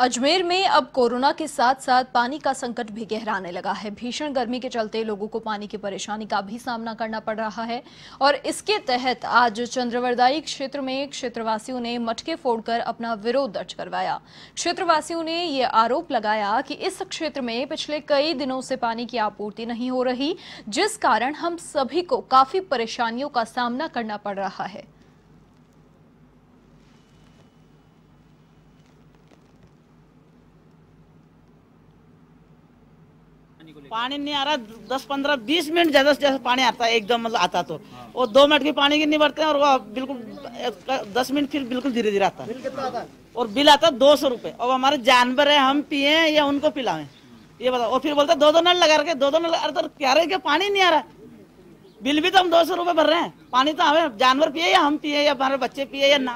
अजमेर में अब कोरोना के साथ साथ पानी का संकट भी गहराने लगा है भीषण गर्मी के चलते लोगों को पानी की परेशानी का भी सामना करना पड़ रहा है और इसके तहत आज चंद्रवरदाई क्षेत्र में क्षेत्रवासियों ने मटके फोड़कर अपना विरोध दर्ज करवाया क्षेत्रवासियों ने ये आरोप लगाया कि इस क्षेत्र में पिछले कई दिनों से पानी की आपूर्ति नहीं हो रही जिस कारण हम सभी को काफी परेशानियों का सामना करना पड़ रहा है पानी नहीं आ रहा दस पंद्रह बीस मिनट ज्यादा से ज्यादा पानी आता है एकदम मतलब आता तो वो हाँ। दो मिनट के पानी की नहीं बढ़ते हैं और वो बिल्कुल दस मिनट फिर बिल्कुल धीरे धीरे आता है और बिल आता है दो सौ रूपए और हमारे जानवर है हम पिए या उनको पिलाए ये बताओ और फिर बोलते दो दो नल लगा रखे दो दो नल अरे तो क्या रहे क्या पानी नहीं आ रहा बिल भी तो हम दो सौ रुपए भर रहे हैं पानी तो हमें जानवर पिए या हम पिए या हमारे बच्चे पिए या ना